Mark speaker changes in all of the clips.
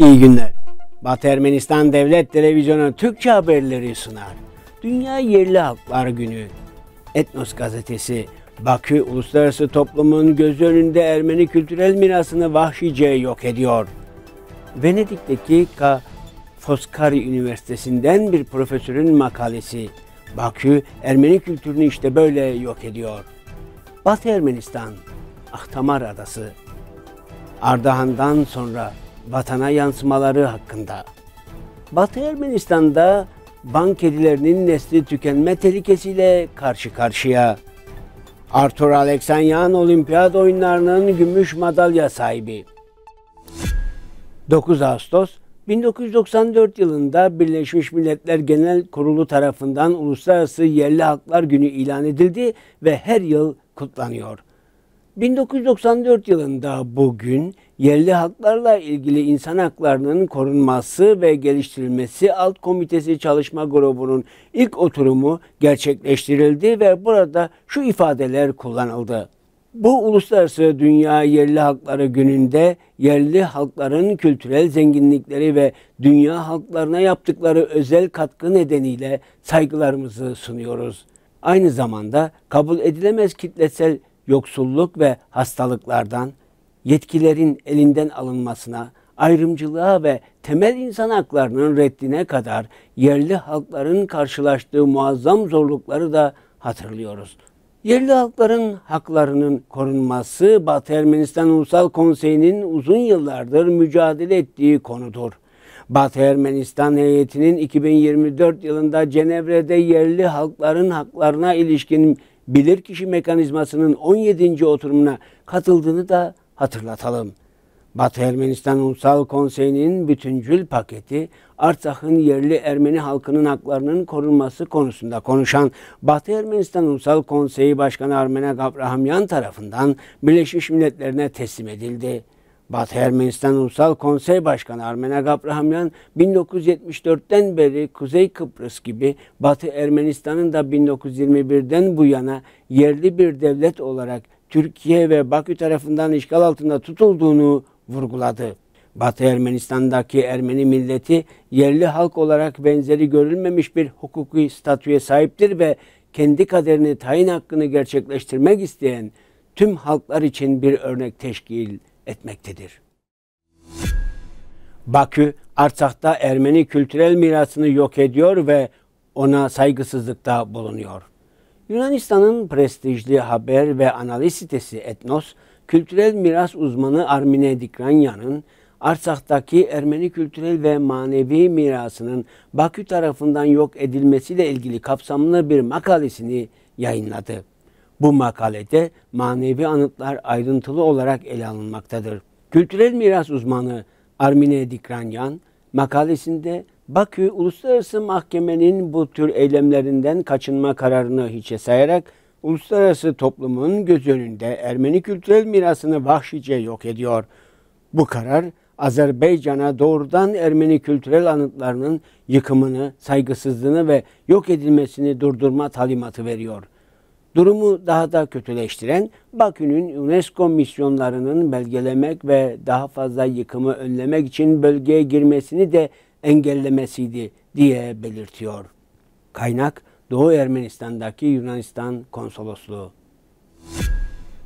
Speaker 1: İyi günler. Batı Ermenistan Devlet Televizyonu Türkçe haberleri sunar. Dünya Yerli Haklar Günü. Etnos Gazetesi, Bakü uluslararası toplumun göz önünde Ermeni kültürel mirasını vahşice yok ediyor. Venedik'teki Ka Foskari Üniversitesi'nden bir profesörün makalesi. Bakü Ermeni kültürünü işte böyle yok ediyor. Batı Ermenistan, Ahtamar Adası. Ardahan'dan sonra vatana yansımaları hakkında. Batı Ermenistan'da bank kedilerinin nesli tükenme tehlikesiyle karşı karşıya. Artur Aleksanyan olimpiyat oyunlarının gümüş madalya sahibi. 9 Ağustos 1994 yılında Birleşmiş Milletler Genel Kurulu tarafından Uluslararası Yerli Haklar Günü ilan edildi ve her yıl kutlanıyor. 1994 yılında bugün yerli haklarla ilgili insan haklarının korunması ve geliştirilmesi alt komitesi çalışma grubunun ilk oturumu gerçekleştirildi ve burada şu ifadeler kullanıldı. Bu uluslararası dünya yerli hakları gününde yerli halkların kültürel zenginlikleri ve dünya halklarına yaptıkları özel katkı nedeniyle saygılarımızı sunuyoruz. Aynı zamanda kabul edilemez kitlesel yoksulluk ve hastalıklardan, yetkilerin elinden alınmasına, ayrımcılığa ve temel insan haklarının reddine kadar yerli halkların karşılaştığı muazzam zorlukları da hatırlıyoruz. Yerli halkların haklarının korunması Batı Ermenistan Ulusal Konseyi'nin uzun yıllardır mücadele ettiği konudur. Batı Ermenistan heyetinin 2024 yılında Cenevre'de yerli halkların haklarına ilişkin bilirkişi mekanizmasının 17. oturumuna katıldığını da hatırlatalım. Batı Ermenistan Ulusal Konseyi'nin bütüncül paketi Artsakh'ın yerli Ermeni halkının haklarının korunması konusunda konuşan Batı Ermenistan Ulusal Konseyi Başkanı Armenak Abrahamyan tarafından Birleşmiş Milletler'ine teslim edildi. Batı Ermenistan Ulusal Konsey Başkanı Armen Agabrahamyan 1974'ten beri Kuzey Kıbrıs gibi Batı Ermenistan'ın da 1921'den bu yana yerli bir devlet olarak Türkiye ve Bakü tarafından işgal altında tutulduğunu vurguladı. Batı Ermenistan'daki Ermeni milleti yerli halk olarak benzeri görülmemiş bir hukuki statüye sahiptir ve kendi kaderini tayin hakkını gerçekleştirmek isteyen tüm halklar için bir örnek teşkil etmektedir. Bakü, Artsak'ta Ermeni kültürel mirasını yok ediyor ve ona saygısızlıkta bulunuyor. Yunanistan'ın prestijli haber ve analiz sitesi Etnos, kültürel miras uzmanı Armine Dikranyan'ın Arsak'taki Ermeni kültürel ve manevi mirasının Bakü tarafından yok edilmesiyle ilgili kapsamlı bir makalesini yayınladı. Bu makalede manevi anıtlar ayrıntılı olarak ele alınmaktadır. Kültürel miras uzmanı Armine Dikranyan makalesinde Bakü Uluslararası Mahkemenin bu tür eylemlerinden kaçınma kararını hiçe sayarak uluslararası toplumun göz önünde Ermeni kültürel mirasını vahşice yok ediyor. Bu karar Azerbaycan'a doğrudan Ermeni kültürel anıtlarının yıkımını, saygısızlığını ve yok edilmesini durdurma talimatı veriyor. Durumu daha da kötüleştiren Bakü'nün UNESCO misyonlarının belgelemek ve daha fazla yıkımı önlemek için bölgeye girmesini de engellemesiydi diye belirtiyor. Kaynak Doğu Ermenistan'daki Yunanistan Konsolosluğu.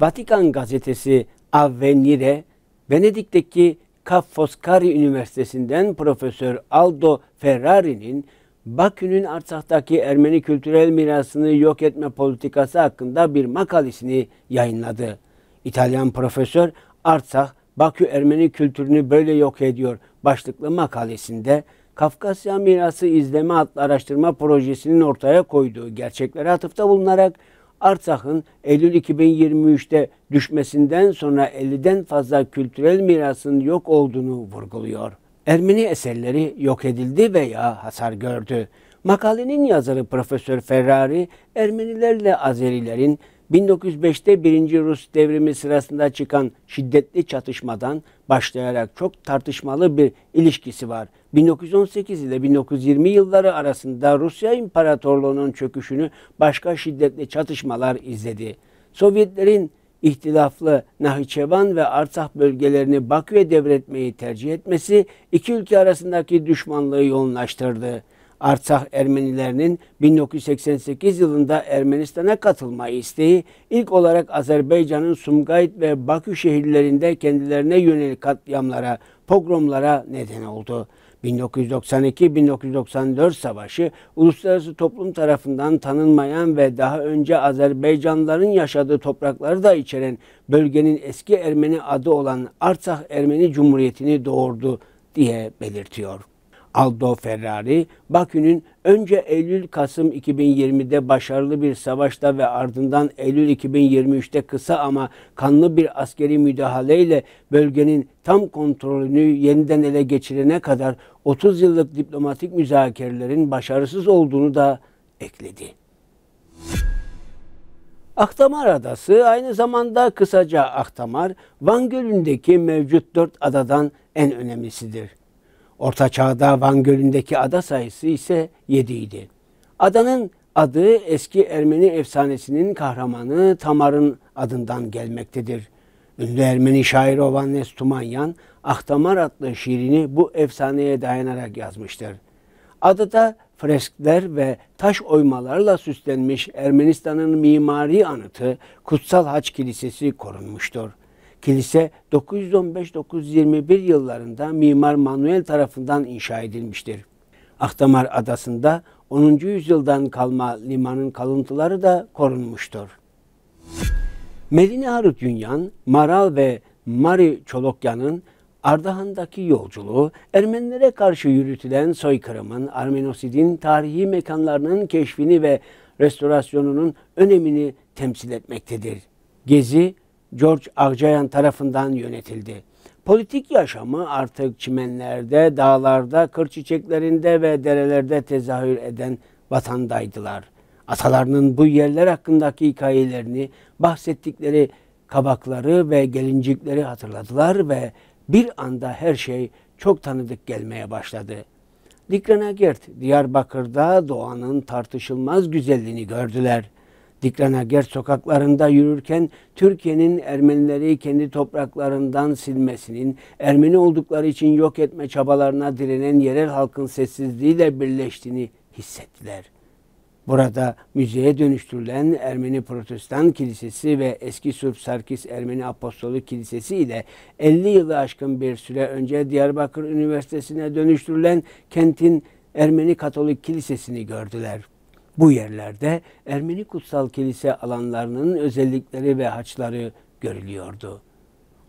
Speaker 1: Vatikan gazetesi Avvenire, Venedik'teki Ca Foscari Üniversitesi'nden Profesör Aldo Ferrari'nin Bakü'nün Artsak'taki Ermeni kültürel mirasını yok etme politikası hakkında bir makalesini yayınladı. İtalyan profesör Artsak, Bakü Ermeni kültürünü böyle yok ediyor başlıklı makalesinde Kafkasya Mirası İzleme adlı araştırma projesinin ortaya koyduğu gerçeklere atıfta bulunarak Artsak'ın Eylül 2023'te düşmesinden sonra 50'den fazla kültürel mirasın yok olduğunu vurguluyor. Ermeni eserleri yok edildi veya hasar gördü. Makalenin yazarı Profesör Ferrari, Ermenilerle Azerilerin 1905'te 1. Rus devrimi sırasında çıkan şiddetli çatışmadan başlayarak çok tartışmalı bir ilişkisi var. 1918 ile 1920 yılları arasında Rusya İmparatorluğu'nun çöküşünü başka şiddetli çatışmalar izledi. Sovyetlerin İhtilaflı Nahçıvan ve Artsah bölgelerini Bakü'ye devretmeyi tercih etmesi iki ülke arasındaki düşmanlığı yoğunlaştırdı. Artsah Ermenilerinin 1988 yılında Ermenistan'a katılma isteği ilk olarak Azerbaycan'ın Sumgayit ve Bakü şehirlerinde kendilerine yönelik katliamlara, pogromlara neden oldu. 1992-1994 savaşı uluslararası toplum tarafından tanınmayan ve daha önce Azerbaycanların yaşadığı toprakları da içeren bölgenin eski Ermeni adı olan Artsakh Ermeni Cumhuriyeti'ni doğurdu diye belirtiyor. Aldo Ferrari, Bakü'nün önce Eylül-Kasım 2020'de başarılı bir savaşta ve ardından Eylül 2023'te kısa ama kanlı bir askeri müdahaleyle bölgenin tam kontrolünü yeniden ele geçirene kadar 30 yıllık diplomatik müzakerelerin başarısız olduğunu da ekledi. Akdamar Adası aynı zamanda kısaca Akdamar, Van Gölü'ndeki mevcut dört adadan en önemlisidir. Orta Çağ'da Van Gölü'ndeki ada sayısı ise yediydi. Adanın adı eski Ermeni efsanesinin kahramanı Tamar'ın adından gelmektedir. Ünlü Ermeni şair Ovanes Tumanyan, Ahtamar adlı şiirini bu efsaneye dayanarak yazmıştır. Adada freskler ve taş oymalarla süslenmiş Ermenistan'ın mimari anıtı Kutsal Haç Kilisesi korunmuştur. Kilise 915-921 yıllarında Mimar Manuel tarafından inşa edilmiştir. Ahtamar Adası'nda 10. yüzyıldan kalma limanın kalıntıları da korunmuştur. Medine Harut Yunyan, Maral ve Mari Çolokyan'ın Ardahan'daki yolculuğu, Ermenilere karşı yürütülen soykırımın, Armenosid'in tarihi mekanlarının keşfini ve restorasyonunun önemini temsil etmektedir. Gezi, George Agcayan tarafından yönetildi. Politik yaşamı artık çimenlerde, dağlarda, kır çiçeklerinde ve derelerde tezahür eden vatandaydılar. Atalarının bu yerler hakkındaki hikayelerini, bahsettikleri kabakları ve gelincikleri hatırladılar ve bir anda her şey çok tanıdık gelmeye başladı. Dikranagert, Diyarbakır'da doğanın tartışılmaz güzelliğini gördüler. Dikranagert sokaklarında yürürken Türkiye'nin Ermenileri kendi topraklarından silmesinin, Ermeni oldukları için yok etme çabalarına direnen yerel halkın sessizliğiyle birleştiğini hissettiler.'' Burada müzeye dönüştürülen Ermeni Protestan Kilisesi ve eski Surp Sarkis Ermeni Apostolu Kilisesi ile 50 yılı aşkın bir süre önce Diyarbakır Üniversitesi'ne dönüştürülen kentin Ermeni Katolik Kilisesi'ni gördüler. Bu yerlerde Ermeni kutsal kilise alanlarının özellikleri ve haçları görülüyordu.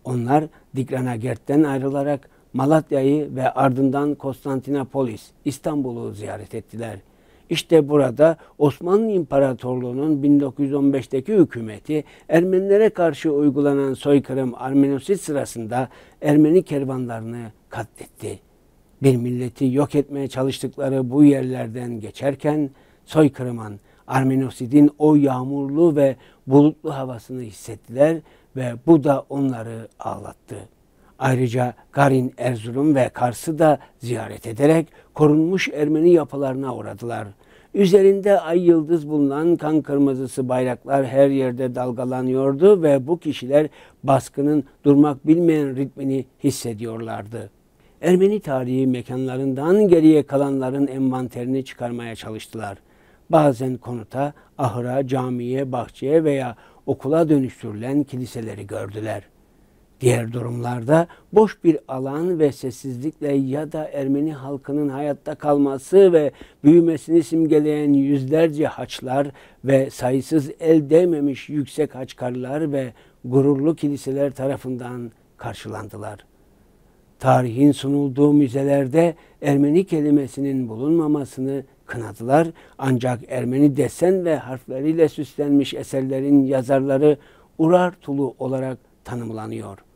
Speaker 1: Onlar Diklanagert'ten ayrılarak Malatya'yı ve ardından Konstantinopolis, İstanbul'u ziyaret ettiler.'' İşte burada Osmanlı İmparatorluğu'nun 1915'teki hükümeti Ermenilere karşı uygulanan soykırım Armenosit sırasında Ermeni kervanlarını katletti. Bir milleti yok etmeye çalıştıkları bu yerlerden geçerken soykırımın Armenosid'in o yağmurlu ve bulutlu havasını hissettiler ve bu da onları ağlattı. Ayrıca Garin, Erzurum ve Kars'ı da ziyaret ederek korunmuş Ermeni yapılarına uğradılar. Üzerinde ay yıldız bulunan kan kırmızısı bayraklar her yerde dalgalanıyordu ve bu kişiler baskının durmak bilmeyen ritmini hissediyorlardı. Ermeni tarihi mekanlarından geriye kalanların envanterini çıkarmaya çalıştılar. Bazen konuta, ahıra, camiye, bahçeye veya okula dönüştürülen kiliseleri gördüler.'' Diğer durumlarda boş bir alan ve sessizlikle ya da Ermeni halkının hayatta kalması ve büyümesini simgeleyen yüzlerce haçlar ve sayısız el değmemiş yüksek haçkarlar ve gururlu kiliseler tarafından karşılandılar. Tarihin sunulduğu müzelerde Ermeni kelimesinin bulunmamasını kınadılar ancak Ermeni desen ve harfleriyle süslenmiş eserlerin yazarları Urartulu olarak tanımlanıyor.''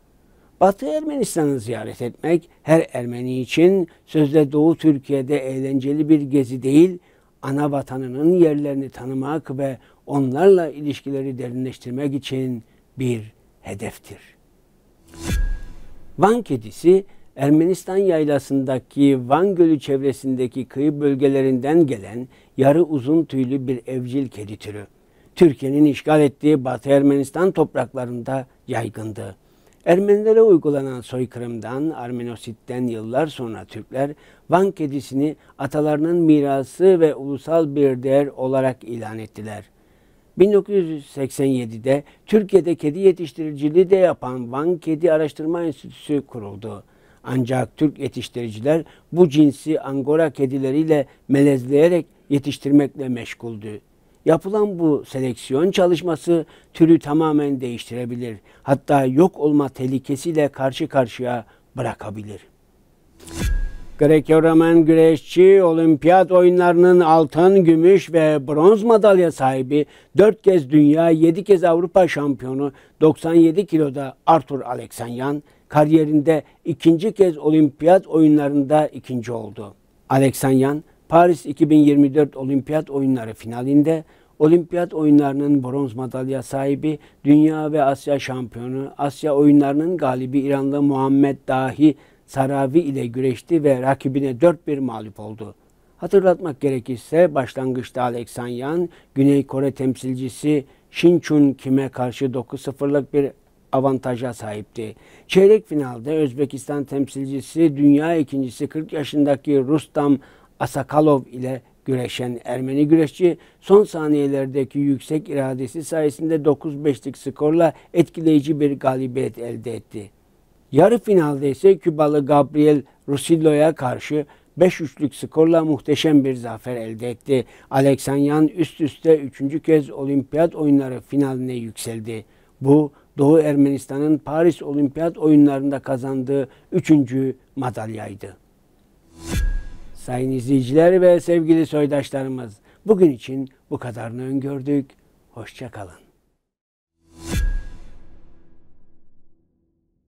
Speaker 1: Batı Ermenistan'ı ziyaret etmek her Ermeni için sözde Doğu Türkiye'de eğlenceli bir gezi değil, ana vatanının yerlerini tanımak ve onlarla ilişkileri derinleştirmek için bir hedeftir. Van kedisi Ermenistan yaylasındaki Van Gölü çevresindeki kıyı bölgelerinden gelen yarı uzun tüylü bir evcil kedi türü. Türkiye'nin işgal ettiği Batı Ermenistan topraklarında yaygındı. Ermenilere uygulanan soykırımdan, Arminosit'ten yıllar sonra Türkler Van kedisini atalarının mirası ve ulusal bir değer olarak ilan ettiler. 1987'de Türkiye'de kedi yetiştiriciliği de yapan Van Kedi Araştırma Enstitüsü kuruldu. Ancak Türk yetiştiriciler bu cinsi Angora kedileriyle melezleyerek yetiştirmekle meşguldü. Yapılan bu seleksiyon çalışması türü tamamen değiştirebilir. Hatta yok olma tehlikesiyle karşı karşıya bırakabilir. Grekoromen güreşçi olimpiyat oyunlarının altın, gümüş ve bronz madalya sahibi 4 kez dünya, 7 kez Avrupa şampiyonu 97 kiloda Arthur Aleksanyan, kariyerinde ikinci kez olimpiyat oyunlarında ikinci oldu. Aleksanyan Paris 2024 Olimpiyat Oyunları finalinde Olimpiyat oyunlarının bronz madalya sahibi, dünya ve Asya şampiyonu, Asya oyunlarının galibi İranlı Muhammed Dahi Saravi ile güreşti ve rakibine 4-1 mağlup oldu. Hatırlatmak gerekirse başlangıçta Aleksanyan, Güney Kore temsilcisi Shin Chun Kim'e karşı 9-0'lık bir avantaja sahipti. Çeyrek finalde Özbekistan temsilcisi dünya ikincisi 40 yaşındaki Rustam Asakalov ile güreşen Ermeni güreşçi son saniyelerdeki yüksek iradesi sayesinde 9-5'lik skorla etkileyici bir galibiyet elde etti. Yarı finalde ise Kübalı Gabriel Rusillo'ya karşı 5-3'lük skorla muhteşem bir zafer elde etti. Aleksanyan üst üste 3. kez olimpiyat oyunları finaline yükseldi. Bu Doğu Ermenistan'ın Paris olimpiyat oyunlarında kazandığı 3. madalyaydı. Sayın izleyiciler ve sevgili soydaşlarımız bugün için bu kadarını öngördük. Hoşçakalın.